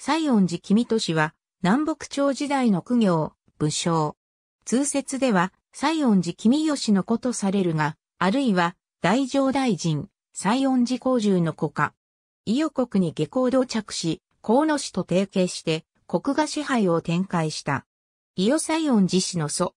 西園寺君俊は、南北朝時代の苦行、武将。通説では、西園寺君義の子とされるが、あるいは、大乗大臣、西園寺公獣の子か。伊予国に下校到着し、河野氏と提携して、国が支配を展開した。伊予西園寺氏の祖。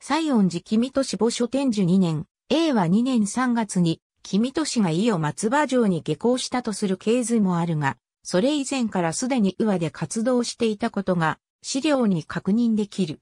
西園寺君俊母書天寿2年、英和2年3月に、君俊が伊予松葉城に下校したとする系図もあるが、それ以前からすでに宇和で活動していたことが資料に確認できる。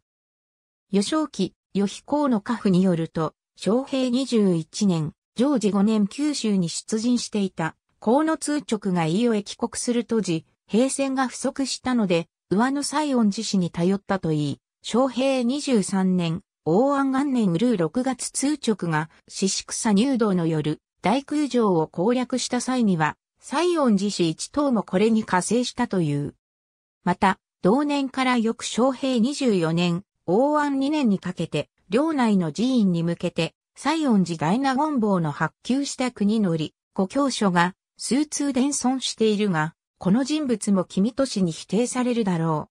余少期、余彦の家父によると、昭平21年、常時5年九州に出陣していた、河野通直が伊予へ帰国する当時、平戦が不足したので、宇和の西恩寺氏に頼ったといい、昭平23年、大安元年うる6月通直が、四宿佐入道の夜、大空城を攻略した際には、西園寺市一等もこれに加勢したという。また、同年から翌昌平24年、王安2年にかけて、領内の寺院に向けて、西園寺大納言坊の発給した国のり、ご教書が、数通伝存しているが、この人物も君都市に否定されるだろ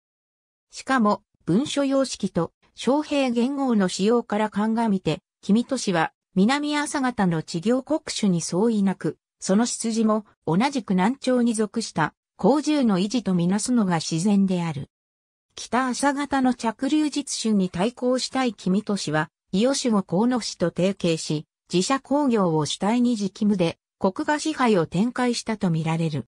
う。しかも、文書様式と、昌平元号の使用から鑑みて、君都市は、南朝方の地行国主に相違なく、その出自も同じく南朝に属した工獣の維持とみなすのが自然である。北朝方の着流実習に対抗したい君都市は、伊予市後河野市と提携し、自社工業を主体に自務で国が支配を展開したとみられる。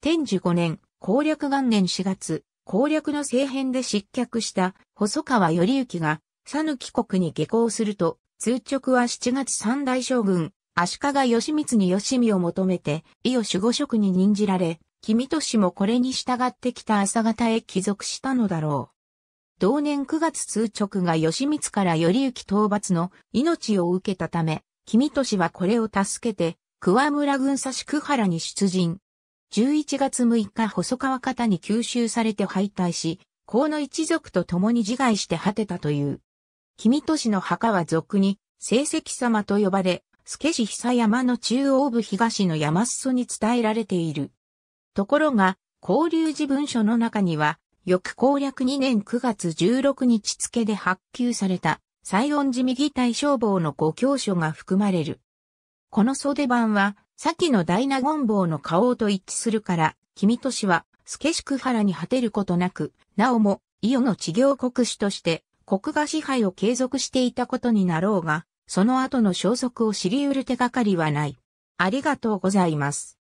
天寿五年、攻略元年四月、攻略の政変で失脚した細川頼之が、佐抜国に下校すると、通直は7月三大将軍、足利義満に義美を求めて、伊予守護職に任じられ、君と氏もこれに従ってきた朝方へ帰属したのだろう。同年9月通直が義満から頼行討伐の命を受けたため、君と氏はこれを助けて、桑村軍差し久原に出陣。11月6日細川方に吸収されて敗退し、河野一族と共に自害して果てたという。君と氏の墓は俗に、成績様と呼ばれ、助市久山の中央部東の山裾に伝えられている。ところが、交流寺文書の中には、翌攻略2年9月16日付で発給された、西音寺右大消防の御教書が含まれる。この袖版は、先の大納言坊の顔と一致するから、君としは、助宿原に果てることなく、なおも、伊予の治療国主として、国が支配を継続していたことになろうが、その後の消息を知り得る手がかりはない。ありがとうございます。